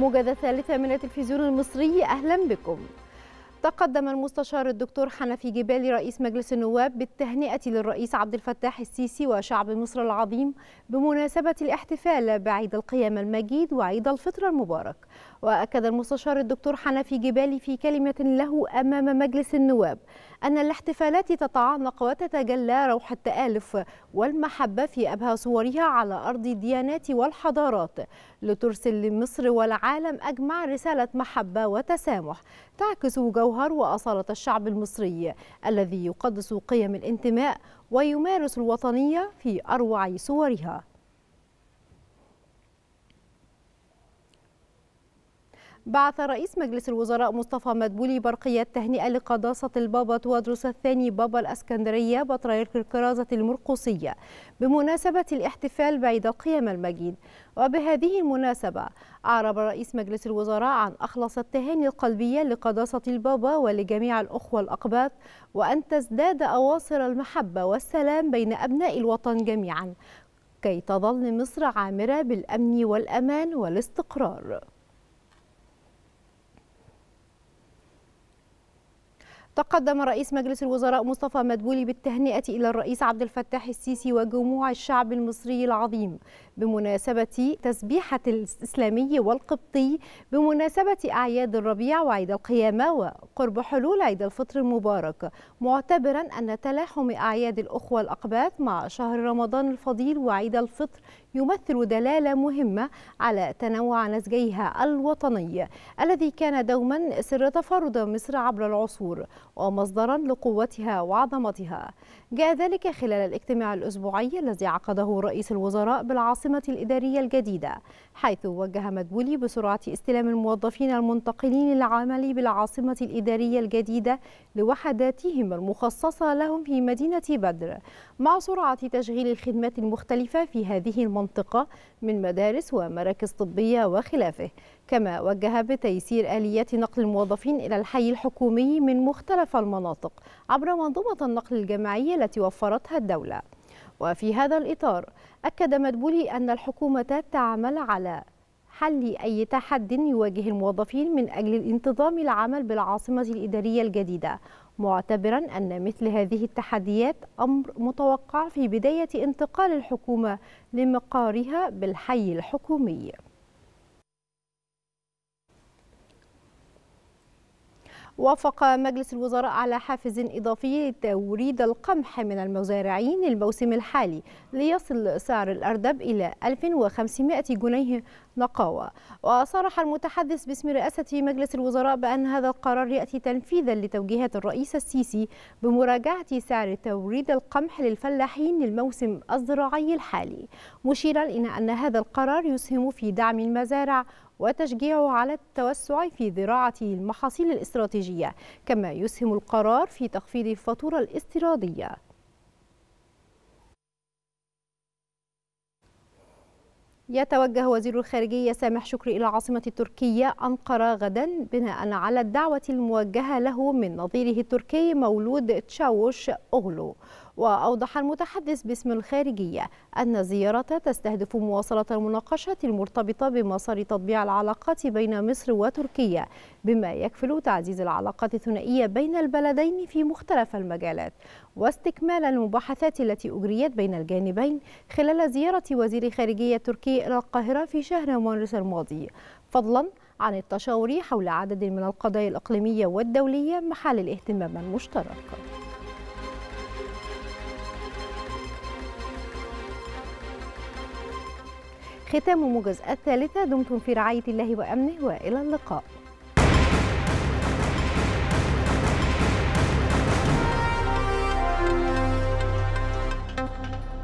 موجزة ثالثة من التلفزيون المصري أهلا بكم تقدم المستشار الدكتور حنفي جبالي رئيس مجلس النواب بالتهنئة للرئيس عبد الفتاح السيسي وشعب مصر العظيم بمناسبة الاحتفال بعيد القيامة المجيد وعيد الفطر المبارك وأكد المستشار الدكتور حنفي جبالي في كلمة له أمام مجلس النواب أن الاحتفالات تتعانق وتتجلى روح التآلف والمحبة في أبهى صورها على أرض الديانات والحضارات لترسل لمصر والعالم أجمع رسالة محبة وتسامح تعكس جوهر وأصالة الشعب المصري الذي يقدس قيم الانتماء ويمارس الوطنية في أروع صورها بعث رئيس مجلس الوزراء مصطفى مدبولي برقية تهنئة لقداسة البابا تودروس الثاني بابا الأسكندرية بطريرك الكرازة المرقوصية بمناسبة الاحتفال بعيد القيام المجيد وبهذه المناسبة أعرب رئيس مجلس الوزراء عن أخلص التهاني القلبية لقداسة البابا ولجميع الأخوة الأقباط وأن تزداد أواصر المحبة والسلام بين أبناء الوطن جميعا كي تظل مصر عامرة بالأمن والأمان والاستقرار تقدم رئيس مجلس الوزراء مصطفى مدبولي بالتهنئة إلى الرئيس عبد الفتاح السيسي وجموع الشعب المصري العظيم بمناسبة تسبيحة الإسلامي والقبطي بمناسبة أعياد الربيع وعيد القيامة وقرب حلول عيد الفطر المبارك معتبرا أن تلاحم أعياد الأخوة الأقباط مع شهر رمضان الفضيل وعيد الفطر يمثل دلالة مهمة على تنوع نسجيها الوطني الذي كان دوما سر تفرد مصر عبر العصور ومصدرا لقوتها وعظمتها جاء ذلك خلال الاجتماع الأسبوعي الذي عقده رئيس الوزراء بالعاصمة الإدارية الجديدة حيث وجه مدبولي بسرعة استلام الموظفين المنتقلين للعمل بالعاصمة الإدارية الجديدة لوحداتهم المخصصة لهم في مدينة بدر مع سرعة تشغيل الخدمات المختلفة في هذه المنطقة من مدارس ومراكز طبية وخلافه كما وجه بتيسير آليات نقل الموظفين إلى الحي الحكومي من مختلف المناطق عبر منظومة النقل الجماعي التي وفرتها الدولة وفي هذا الإطار أكد مدبولي أن الحكومة تعمل على حل أي تحد يواجه الموظفين من أجل الانتظام العمل بالعاصمة الإدارية الجديدة معتبرا أن مثل هذه التحديات أمر متوقع في بداية انتقال الحكومة لمقارها بالحي الحكومي وافق مجلس الوزراء على حافز إضافي لتوريد القمح من المزارعين للموسم الحالي ليصل سعر الأردب إلى 1500 جنيه نقاوة وصرح المتحدث باسم رئاسة مجلس الوزراء بأن هذا القرار يأتي تنفيذا لتوجيهات الرئيس السيسي بمراجعة سعر توريد القمح للفلاحين للموسم الزراعي الحالي مشيرا إلى أن هذا القرار يسهم في دعم المزارع وتشجيعه على التوسع في زراعة المحاصيل الاستراتيجية كما يسهم القرار في تخفيض الفاتورة الاستيرادية يتوجه وزير الخارجية سامح شكري إلى العاصمة التركية أنقرة غدا بناء على الدعوة الموجهة له من نظيره التركي مولود تشاوش أغلو وأوضح المتحدث باسم الخارجية أن الزيارة تستهدف مواصلة المناقشات المرتبطة بمسار تطبيع العلاقات بين مصر وتركيا بما يكفل تعزيز العلاقات الثنائية بين البلدين في مختلف المجالات واستكمال المباحثات التي أجريت بين الجانبين خلال زيارة وزير خارجية تركي إلى القاهرة في شهر مارس الماضي فضلا عن التشاور حول عدد من القضايا الإقليمية والدولية محل الاهتمام المشترك ختام موجز الثالثة دمتم في رعاية الله وأمنه وإلى اللقاء